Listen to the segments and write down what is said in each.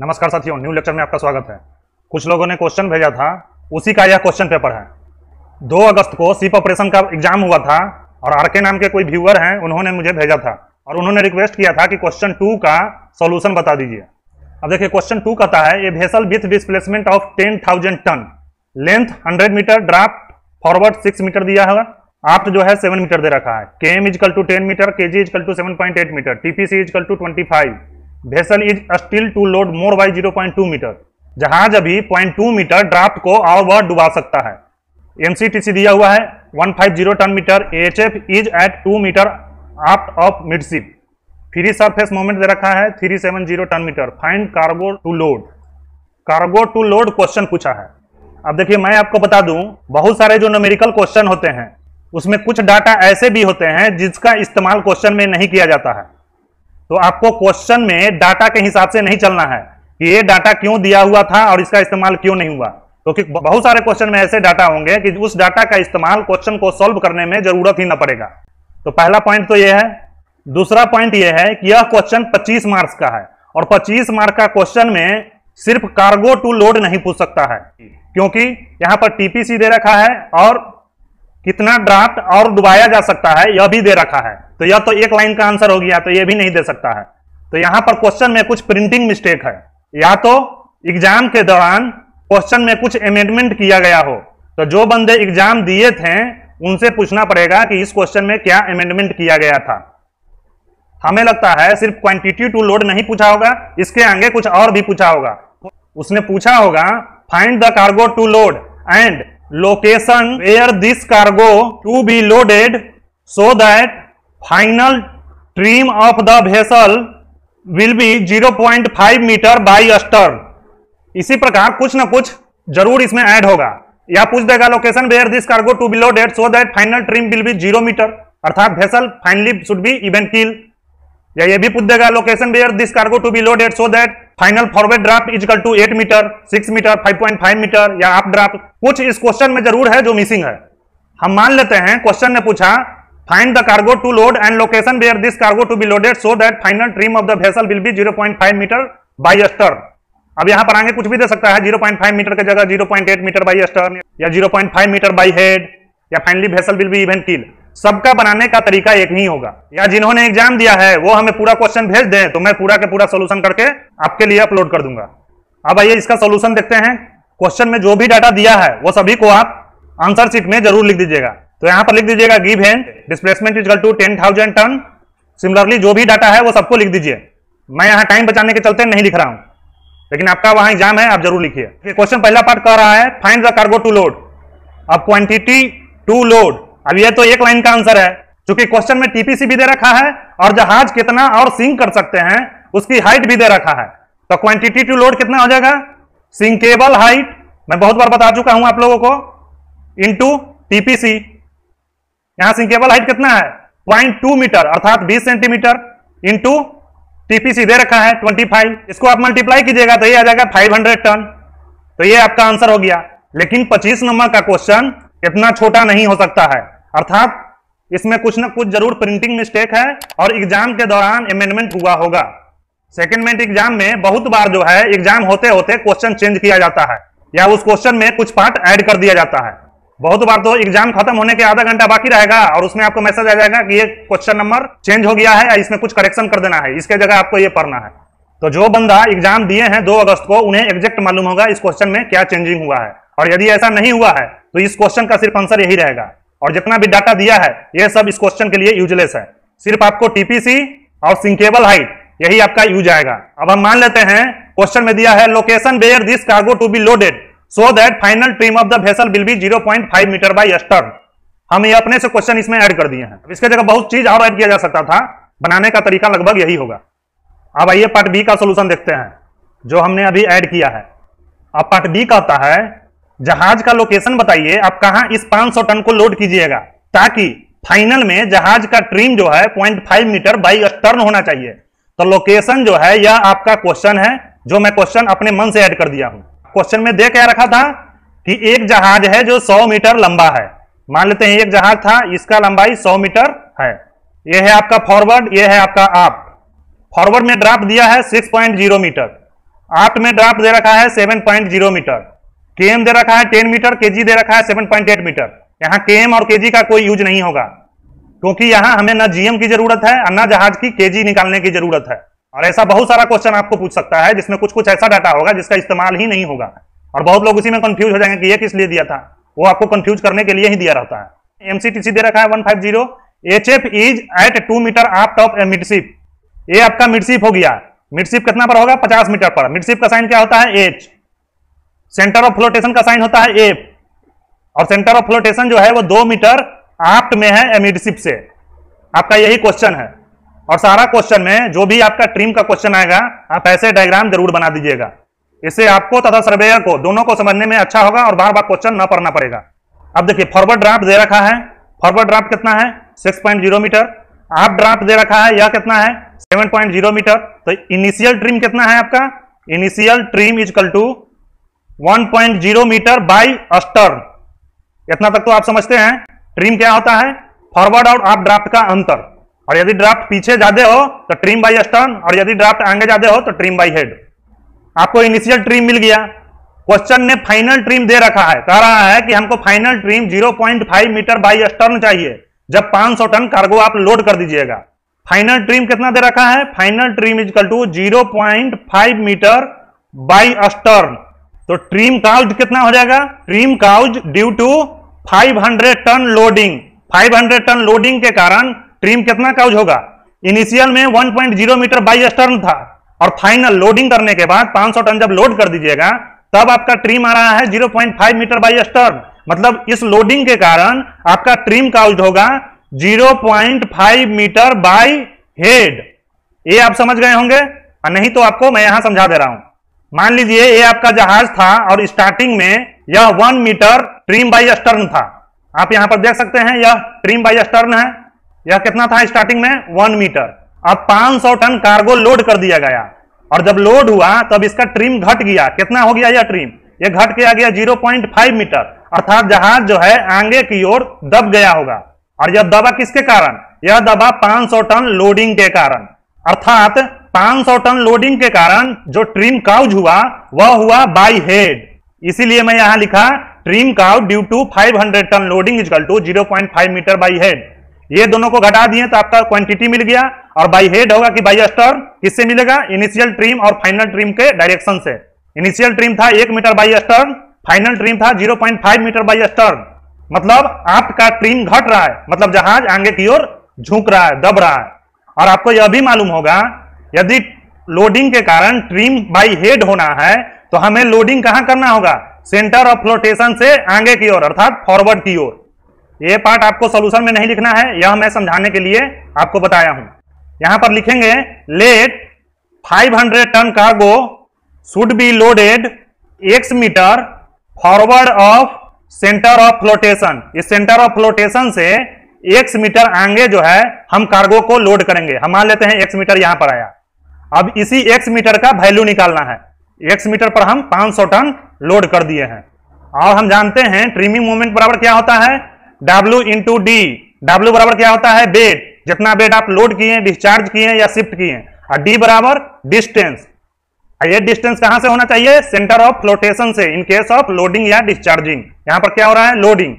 नमस्कार साथियों new lecture में आपका स्वागत है कुछ लोगों ने क्वेश्चन भेजा था उसी का यह क्वेश्चन पेपर है 2 अगस्त को सिप ऑपरेशन का एग्जाम हुआ था और आर के नाम के कोई व्यूअर हैं उन्होंने मुझे भेजा था और उन्होंने रिक्वेस्ट किया था कि क्वेश्चन टू का सोल्यूशन बता दीजिए अब देखिए क्वेश्चन टू कहता है a vessel with displacement of ten thousand tonne length hundred metre draught forward six metre दिया है आप जो है सेवन मीटर दे रखा है K M is equal to ten metre K G is equal to seven point eight metre TPC is equal to twenty five vessel is still to load more by zero point two metre जहाज अभी point two metre draft को और वह डुबा सकता है एमसीटीसी दिया हुआ है one five zero tonne metre H F is at two metre aft of midship free surface moment दे रखा है three seven zero tonne metre find cargo to load cargo to load question पूछा है अब देखिए मैं आपको बता दूं बहुत सारे जो नोमेरिकल क्वेश्चन होते हैं उसमें कुछ डाटा ऐसे भी होते हैं जिसका इस्तेमाल क्वेश्चन में नहीं किया जाता है तो आपको क्वेश्चन में डाटा के हिसाब से नहीं चलना है कि ये डाटा क्यों दिया हुआ था और इसका इस्तेमाल क्यों नहीं हुआ क्योंकि तो बहुत सारे क्वेश्चन में ऐसे डाटा होंगे कि उस डाटा का इस्तेमाल क्वेश्चन को सॉल्व करने में जरूरत ही ना पड़ेगा तो पहला पॉइंट तो यह है दूसरा पॉइंट यह है कि यह क्वेश्चन 25 मार्क्स का है और 25 मार्क का क्वेश्चन में सिर्फ कार्गो टू लोड नहीं पूछ सकता है क्योंकि यहां पर टीपीसी दे रखा है और कितना ड्राफ्ट और डुबाया जा सकता है यह भी दे रखा है तो यह तो एक लाइन का आंसर हो गया तो यह भी नहीं दे सकता है तो यहां पर क्वेश्चन में कुछ प्रिंटिंग मिस्टेक है या तो एग्जाम के दौरान क्वेश्चन में कुछ अमेंडमेंट किया गया हो तो जो बंदे एग्जाम दिए थे उनसे पूछना पड़ेगा कि इस क्वेश्चन में क्या अमेंडमेंट किया गया था हमें लगता है सिर्फ क्वांटिटी टू लोड नहीं पूछा होगा इसके आगे कुछ और भी पूछा होगा उसने पूछा होगा find the cargo to load and location where this cargo to be loaded so that final trim of the vessel will be 0.5 metre by astern इसी प्रकार कुछ ना कुछ जरूर इसमें ऐड होगा या पूछ देगा location where this cargo to be loaded so that final trim will be zero metre अर्थात vessel finally should be even keel या ये भी पूछ देगा location where this cargo to be loaded so that final forward draught is equal to eight metre six metre five point five metre या आप draft कुछ इस क्वेश्चन में जरूर है जो मिसिंग है हम मान लेते हैं क्वेश्चन ने पूछा find the cargo to load and location where this cargo to be loaded so that final trim of the vessel will be five metre by astern अब यहां पर आगे कुछ भी दे सकता है जीरो पॉइंट फाइव मीटर की जगह zero point eight metre by astern या फाइव मीटर बाई हेड या finally vessel will be even keel सबका बनाने का तरीका एक ही होगा या जिन्होंने एग्जाम दिया है वो हमें पूरा क्वेश्चन भेज दें तो मैं पूरा के पूरा सोल्यूशन करके आपके लिए अपलोड कर दूंगा अब आइए इसका सोल्यूशन देखते हैं क्वेश्चन में जो भी डाटा दिया है वो सभी को आप आंसर शीट में जरूर लिख दीजिएगा तो यहां पर लिख दीजिएगा given displacement is equal to ten thousand tonne similarly जो भी डाटा है वो सबको लिख दीजिए मैं यहाँ टाइम बचाने के चलते नहीं लिख रहा हूँ लेकिन आपका वहां एग्जाम है आप जरूर लिखिए क्वेश्चन पहला पार्ट कह रहा है find the cargo to load अब क्वांटिटी टू लोड अब यह तो एक लाइन का आंसर है चूंकि क्वेश्चन में टीपीसी भी दे रखा है और जहाज कितना और सिंक कर सकते हैं उसकी हाइट भी दे रखा है तो क्वांटिटी टू लोड कितना हो जाएगा सिंकेबल हाइट मैं बहुत बार बता चुका हूं आप लोगों को इनटू टीपीसी यहां सिंकेबल हाइट कितना है पॉइंट टू मीटर अर्थात बीस सेंटीमीटर इंटू टीपीसी दे रखा है ट्वेंटी फाइव इसको आप मल्टीप्लाई कीजिएगा तो ये आ जाएगा फाइव हंड्रेड टन तो ये आपका आंसर हो गया लेकिन पच्चीस नंबर का क्वेश्चन इतना छोटा नहीं हो सकता है अर्थात इसमें कुछ ना कुछ जरूर प्रिंटिंग मिस्टेक है और एग्जाम के दौरान अमेंडमेंट हुआ होगा सेकेंडमेंट एग्जाम में बहुत बार जो है एग्जाम होते होते क्वेश्चन चेंज किया जाता है या उस क्वेश्चन में कुछ पार्ट ऐड कर दिया जाता है बहुत बार तो एग्जाम खत्म होने के आधा घंटा बाकी रहेगा और उसमें आपको मैसेज आ जाएगा कि ये क्वेश्चन नंबर चेंज हो गया है या इसमें कुछ करेक्शन कर देना है इसके जगह आपको ये पढ़ना है तो जो बंदा एग्जाम दिए हैं दो अगस्त को उन्हें एग्जैक्ट मालूम होगा इस क्वेश्चन में क्या चेंजिंग हुआ है और यदि ऐसा नहीं हुआ है तो इस क्वेश्चन का सिर्फ आंसर यही रहेगा और जितना भी डाटा दिया है यह सब इस क्वेश्चन के लिए यूजलेस है सिर्फ आपको टीपीसी और सिंकेबल हाइट यही आपका यूज आएगा अब हम मान लेते हैं क्वेश्चन में दिया है location where this cargo to be loaded so that final trim of the vessel will be 0.5 metre by stern हम ये अपने से क्वेश्चन इसमें ऐड कर दिए हैं इसके जगह बहुत चीज और ऐड किया जा सकता था बनाने का तरीका लगभग यही होगा अब आइए पार्ट बी का सोल्यूशन देखते हैं जो हमने अभी ऐड किया है अब पार्ट बी कहता है जहाज का लोकेशन बताइए आप कहा इस 500 टन को लोड कीजिएगा ताकि फाइनल में जहाज का ट्रिम जो है 0.5 मीटर बाई टर्न होना चाहिए तो लोकेशन जो है यह आपका क्वेश्चन है जो मैं क्वेश्चन अपने मन से ऐड कर दिया हूं क्वेश्चन में दे क्या रखा था कि एक जहाज है जो 100 मीटर लंबा है मान लेते हैं एक जहाज था इसका लंबाई 100 मीटर है यह है आपका फॉरवर्ड यह है आपका आप फॉरवर्ड में ड्राफ्ट दिया है जीरो मीटर आप में ड्राफ्ट दे रखा है जीरो मीटर केएम दे रखा है टेन मीटर केजी दे रखा है सेवन पॉइंट एट मीटर यहाँ केएम और केजी का कोई यूज नहीं होगा क्योंकि यहाँ हमें ना जीएम की जरूरत है और ना जहाज की केजी निकालने की जरूरत है और ऐसा बहुत सारा क्वेश्चन आपको पूछ सकता है जिसमें कुछ कुछ ऐसा डाटा होगा जिसका इस्तेमाल ही नहीं होगा और बहुत लोग उसी में कंफ्यूज हो जाएंगे कि ये किस लिए दिया था वो आपको कंफ्यूज करने के लिए ही दिया रहता है एमसीटीसी दे रखा है one five zero H F is at two metre aft of midship ये आपका मिडशिप हो गया मिडशिप कितना पर होगा पचास मीटर पर मिडशिप का साइन क्या होता है एच सेंटर ऑफ फ्लोटेशन का साइन होता है एफ और सेंटर ऑफ फ्लोटेशन जो है वो दो मीटर आप्ट में है एमिडशिप से आपका यही क्वेश्चन है और सारा क्वेश्चन में जो भी आपका ट्रीम का क्वेश्चन आएगा आप ऐसे डायग्राम जरूर बना दीजिएगा इससे आपको तथा सर्वेयर को दोनों को समझने में अच्छा होगा और बार बार क्वेश्चन न पढ़ना पड़ेगा अब देखिए फॉरवर्ड ड्राफ्ट दे रखा है फॉरवर्ड ड्राफ्ट कितना है 6.0 मीटर आप ड्राफ्ट दे रखा है यह कितना है 7.0 मीटर तो इनिशियल ट्रिम कितना है आपका initial trim equal to 1.0 metre by astern इतना तक तो आप समझते हैं ट्रिम क्या होता है फॉरवर्ड और आप ड्राफ्ट का अंतर और यदि ड्राफ्ट पीछे ज्यादा हो तो ट्रिम बाय अस्टर्न और यदि ड्राफ्ट आगे ज्यादा हो तो ट्रिम बाय हेड आपको इनिशियल ट्रिम मिल गया क्वेश्चन ने फाइनल ट्रिम दे रखा है कह रहा है कि हमको final trim 0.5 metre by stern चाहिए जब 500 टन कार्गो आप लोड कर दीजिएगा फाइनल ट्रिम कितना दे रखा है final trim is equal to zero metre by stern तो ट्रीम काउज कितना हो जाएगा trim cause due to 500 tonne loading 500 tonne loading के कारण ट्रीम कितना काउज होगा इनिशियल में 1.0 मीटर बाई स्टर्न था और फाइनल लोडिंग करने के बाद 500 टन जब लोड कर दीजिएगा तब आपका ट्रीम आ रहा है 0.5 मीटर बाई स्टर्न मतलब इस लोडिंग के कारण आपका ट्रीम काउज होगा 0.5 मीटर बाई हेड ये आप समझ गए होंगे नहीं तो आपको मैं यहां समझा दे रहा हूं मान लीजिए ये आपका जहाज था और स्टार्टिंग में यह one metre trim by stern था आप यहां पर देख सकते हैं यह ट्रिम बाई स्टर्न है यह कितना था स्टार्टिंग में वन मीटर अब 500 टन कार्गो लोड कर दिया गया और जब लोड हुआ तब इसका ट्रिम घट गया कितना हो गया यह ट्रिम यह घट के आ गया 0.5 मीटर अर्थात जहाज जो है आगे की ओर दब गया होगा और यह दबा किसके कारण यह दबा 500 टन लोडिंग के कारण अर्थात 500 टन लोडिंग के कारण जो ट्रिम काउज हुआ वह हुआ बाय हेड इसीलिए मैं यहां लिखा trim cause due to 500 tonne loading is equal to 0.5 metre by head ये दोनों को घटा दिए तो आपका क्वांटिटी मिल गया और बाय हेड होगा कि बाई स्टर किससे मिलेगा इनिशियल ट्रिम और फाइनल ट्रिम के डायरेक्शन से इनिशियल ट्रिम था एक metre by stern final trim था 0.5 मीटर बाई स्टर मतलब आपका ट्रिम घट रहा है मतलब जहाज आगे की ओर झुक रहा है दब रहा है और आपको यह भी मालूम होगा यदि लोडिंग के कारण ट्रिम बाई हेड होना है तो हमें लोडिंग कहां करना होगा सेंटर ऑफ फ्लोटेशन से आगे की ओर अर्थात फॉरवर्ड की ओर ये पार्ट आपको सोल्यूशन में नहीं लिखना है यह मैं समझाने के लिए आपको बताया हूं यहां पर लिखेंगे let 500 tonne cargo should be loaded X metre forward of centre of flotation इस सेंटर ऑफ फ्लोटेशन से एक्स मीटर आगे जो है हम कार्गो को लोड करेंगे हम मान लेते हैं एक्स मीटर यहां पर आया अब इसी एक्स मीटर का वैल्यू निकालना है एक्स मीटर पर हम 500 टन लोड कर दिए हैं और हम जानते हैं ट्रिमिंग मूवमेंट बराबर क्या होता है डब्ल्यू इंटू डी डब्ल्यू बराबर क्या होता है बेड जितना बेड आप लोड किए डिस्चार्ज किए या शिफ्ट किए और डी बराबर डिस्टेंस ये डिस्टेंस कहां से होना चाहिए सेंटर ऑफ फ्लोटेशन से इन केस ऑफ लोडिंग या डिस्चार्जिंग यहां पर क्या हो रहा है लोडिंग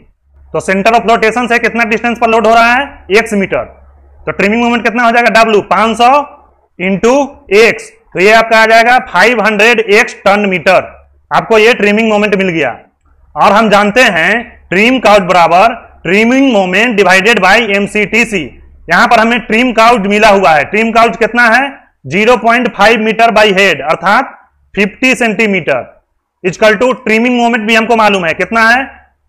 तो सेंटर ऑफ फ्लोटेशन से कितना डिस्टेंस पर लोड हो रहा है एक्स मीटर तो ट्रिमिंग मूवमेंट कितना हो जाएगा डब्ल्यू 500 इंटू एक्स तो ये आपका आ जाएगा 500 हंड्रेड एक्स टन मीटर आपको ये ट्रिमिंग मोमेंट मिल गया और हम जानते हैं ट्रीम काउट बराबर trimming moment divided by M C T C यहां पर हमें ट्रीम काउट मिला हुआ है ट्रीम काउट कितना है 0.5 मीटर बाई हेड अर्थात 50 centimetre is equal to trimming moment भी हमको मालूम है कितना है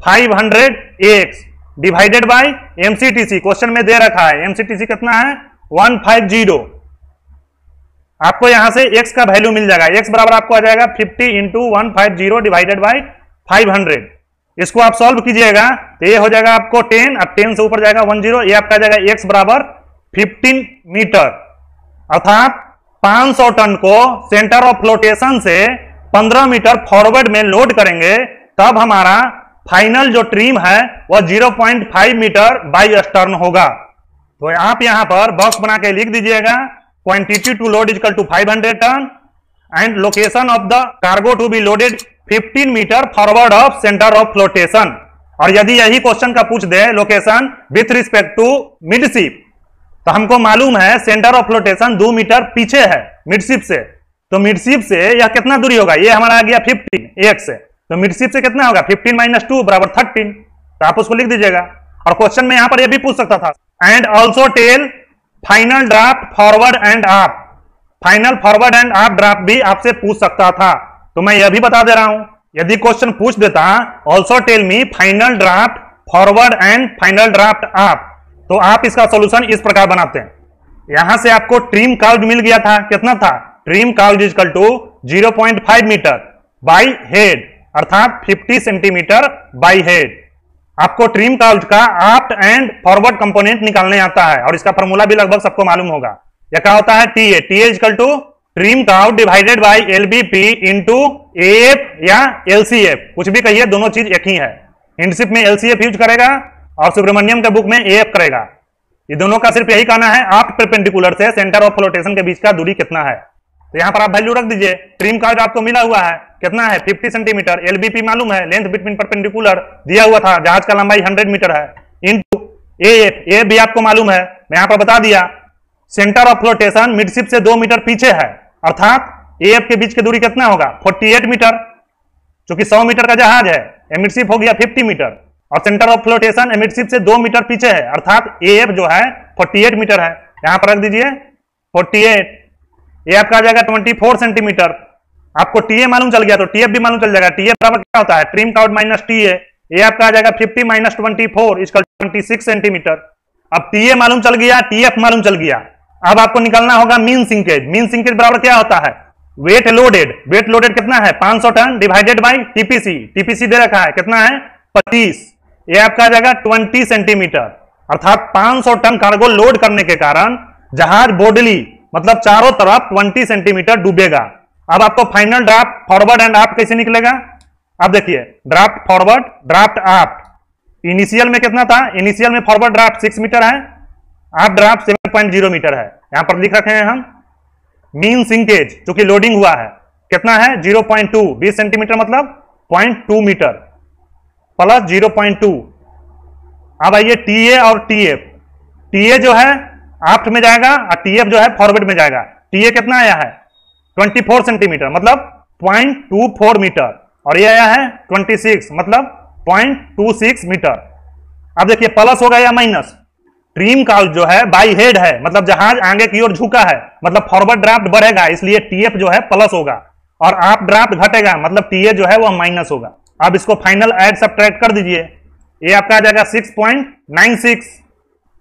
five hundred X divided by MCTC question में दे रखा है एमसीटीसी कितना है जीरो आपको यहां से x का वैल्यू मिल जाएगा x बराबर आपको आ जाएगा 50 into one five zero divided by five hundred इसको आप सॉल्व कीजिएगा तो ये हो जाएगा आपको 10 अब 10 से ऊपर जाएगा 10 ये आपका आ जाएगा x बराबर 15 मीटर अर्थात 500 टन को सेंटर ऑफ फ्लोटेशन से 15 मीटर फॉरवर्ड में लोड करेंगे तब हमारा फाइनल जो ट्रीम है वह जीरो मीटर बाई स्टर्न होगा तो आप यहां पर बॉक्स बना के लिख दीजिएगा quantity to load is equal to 500 ton and location of the cargo to be loaded 15 metre forward of centre of flotation और यदि यही क्वेश्चन का पूछ दे location with respect to midship तो हमको मालूम है सेंटर ऑफ फ्लोटेशन दो मीटर पीछे है मिडशिप से तो मिडशिप से यह कितना दूरी होगा ये हमारा आ गया 15 एक से तो मिडशिप से कितना होगा 15 माइनस टू बराबर थर्टीन तो आप उसको लिख दीजिएगा और क्वेश्चन में यहां पर यह भी पूछ सकता था and also tell final draught forward and aft final forward and aft draught भी आपसे पूछ सकता था तो मैं यह भी बता दे रहा हूं यदि क्वेश्चन पूछ देता also tell me final draught forward and final draught aft तो आप इसका सोल्यूशन इस प्रकार बनाते हैं यहां से आपको ट्रीम काउज मिल गया था कितना था trim cause is equal to zero point five metre by head अर्थात फिफ्टी सेंटीमीटर बाई हेड आपको ट्रिम का का आफ्ट एंड फॉरवर्ड कंपोनेंट निकालने आता है और इसका फॉर्मूला भी लगभग सबको मालूम होगा यह क्या होता है T A T is equal to trim curve divided by L B P into F या एल सी एफ कुछ भी कहिए दोनों चीज एक ही है हिंडशिप में एल सी एफ यूज करेगा और सुब्रमण्यम के बुक में ए एफ करेगा ये दोनों का सिर्फ यही कहना है आप प्रपेंडिकुलर से सेंटर ऑफ फ्लोटेशन के बीच का दूरी कितना है तो यहां पर आप वैल्यू रख दीजिए ट्रिम कार्ड आपको मिला हुआ है कितना है 50 सेंटीमीटर एलबीपी मालूम है लेंथ बिटवीन परपेंडिकुलर दिया हुआ था जहाज का लंबाई 100 मीटर है इनटू ए ए भी आपको मालूम है मैं यहां पर बता दिया सेंटर ऑफ फ्लोटेशन मिडशिप से दो मीटर पीछे है अर्थात ए एफ के बीच की दूरी कितना होगा 48 मीटर चूंकि 100 मीटर का जहाज है एमिडशिप हो गया 50 मीटर और सेंटर ऑफ फ्लोटेशन एमिडशिप से दो मीटर पीछे है अर्थात ए एफ जो है 48 मीटर है यहां पर रख दीजिए 48 ए एफ का जाएगा 24 सेंटीमीटर आपको टीए मालूम चल गया तो टीएफ भी मालूम चल जाएगा टीए बराबर क्या होता है ट्रिम काउट माइनस टीए ये आपका आ जाएगा फिफ्टी माइनस ट्वेंटी फोर इसका ट्वेंटी सिक्स सेंटीमीटर अब टीए मालूम चल गया टीएफ मालूम चल गया अब आपको निकालना होगा मीन सिंकेज मीन सिंकेज बराबर क्या होता है वेट लोडेड वेट लोडेड कितना है 500 tonne divided by TPC TPC दे रखा है कितना है 25 ये आपका आ जाएगा 20 सेंटीमीटर अर्थात 500 टन कार्गो लोड करने के कारण जहाज बोडली मतलब चारों तरफ 20 सेंटीमीटर डूबेगा अब आपको फाइनल ड्राफ्ट फॉरवर्ड एंड आप कैसे निकलेगा अब देखिए draught forward draught aft initial में कितना था इनिशियल में फॉरवर्ड ड्राफ्ट सिक्स मीटर है aft draught seven point zero metre है यहां पर लिख रखे हैं हम मीन सिंकेज चूंकि लोडिंग हुआ है कितना है जीरो पॉइंट टू बीस सेंटीमीटर मतलब point two metre plus zero point two अब आइए टी ए और टी एफ टी ए जो है आफ्ट में जाएगा और टी एफ जो है फॉरवर्ड में जाएगा टी ए कितना आया है 24 सेंटीमीटर मतलब 0.24 मीटर और ये आया है 26 मतलब 0.26 मीटर अब देखिए प्लस होगा या माइनस ट्रीम का जो है बाई हेड है मतलब जहाज आगे की ओर झुका है मतलब फॉरवर्ड ड्राफ्ट बढ़ेगा इसलिए टीएफ जो है प्लस होगा और आप ड्राफ्ट घटेगा मतलब टीए जो है वह माइनस होगा अब इसको फाइनल एड सब कर दीजिए ये आपका आ जाएगा 6.96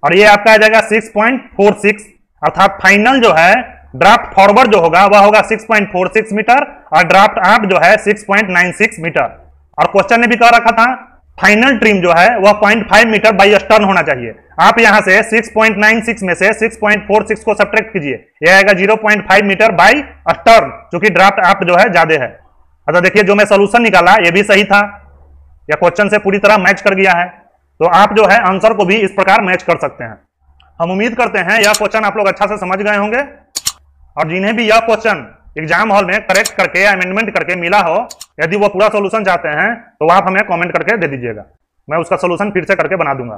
और ये आपका आ जाएगा 6.46 अर्थात फाइनल जो है ड्राफ्ट फॉरवर्ड जो होगा वह होगा 6.46 मीटर और ड्राफ्ट आप जो है 6.96 मीटर और क्वेश्चन ने भी कह रखा था फाइनल ट्रिम जो है वह 0.5 मीटर बाई स्टर्न होना चाहिए आप यहां से 6.96 में से 6.46 को सब्ट्रैक्ट कीजिए यह आएगा 0.5 मीटर बाई स्टर्न चूंकि ड्राफ्ट आप जो है ज्यादा है अच्छा देखिए जो मैं सोल्यूशन निकाला यह भी सही था यह क्वेश्चन से पूरी तरह मैच कर गया है तो आप जो है आंसर को भी इस प्रकार मैच कर सकते हैं हम उम्मीद करते हैं यह क्वेश्चन आप लोग अच्छा से समझ गए होंगे और जिन्हें भी यह क्वेश्चन एग्जाम हॉल में करेक्ट करके अमेंडमेंट करके मिला हो यदि वो पूरा सोल्यूशन चाहते हैं तो आप हमें कॉमेंट करके दे दीजिएगा मैं उसका सोल्यूशन फिर से करके बना दूंगा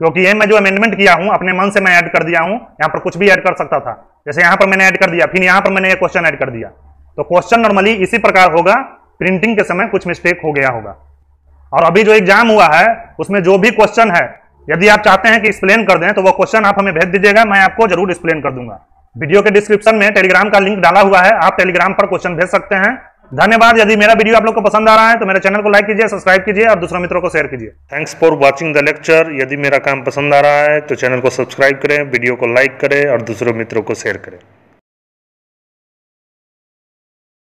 क्योंकि ये मैं जो अमेंडमेंट किया हूं अपने मन से मैं ऐड कर दिया हूं यहां पर कुछ भी ऐड कर सकता था जैसे यहां पर मैंने ऐड कर दिया फिर यहां पर मैंने ये क्वेश्चन ऐड कर दिया तो क्वेश्चन नॉर्मली इसी प्रकार होगा प्रिंटिंग के समय कुछ मिस्टेक हो गया होगा और अभी जो एग्जाम हुआ है उसमें जो भी क्वेश्चन है यदि आप चाहते हैं कि एक्सप्लेन कर दें तो वो क्वेश्चन आप हमें भेज दीजिएगा मैं आपको जरूर एक्सप्लेन कर दूंगा वीडियो के डिस्क्रिप्शन में टेलीग्राम का लिंक डाला हुआ है आप टेलीग्राम पर क्वेश्चन भेज सकते हैं धन्यवाद यदि मेरा वीडियो आप लोग को पसंद आ रहा है तो मेरे चैनल को लाइक कीजिए सब्सक्राइब कीजिए और दूसरों मित्रों को शेयर कीजिए thanks for watching the lecture यदि मेरा काम पसंद आ रहा है तो चैनल को सब्सक्राइब करें वीडियो को लाइक करें और दूसरों मित्रों को शेयर करें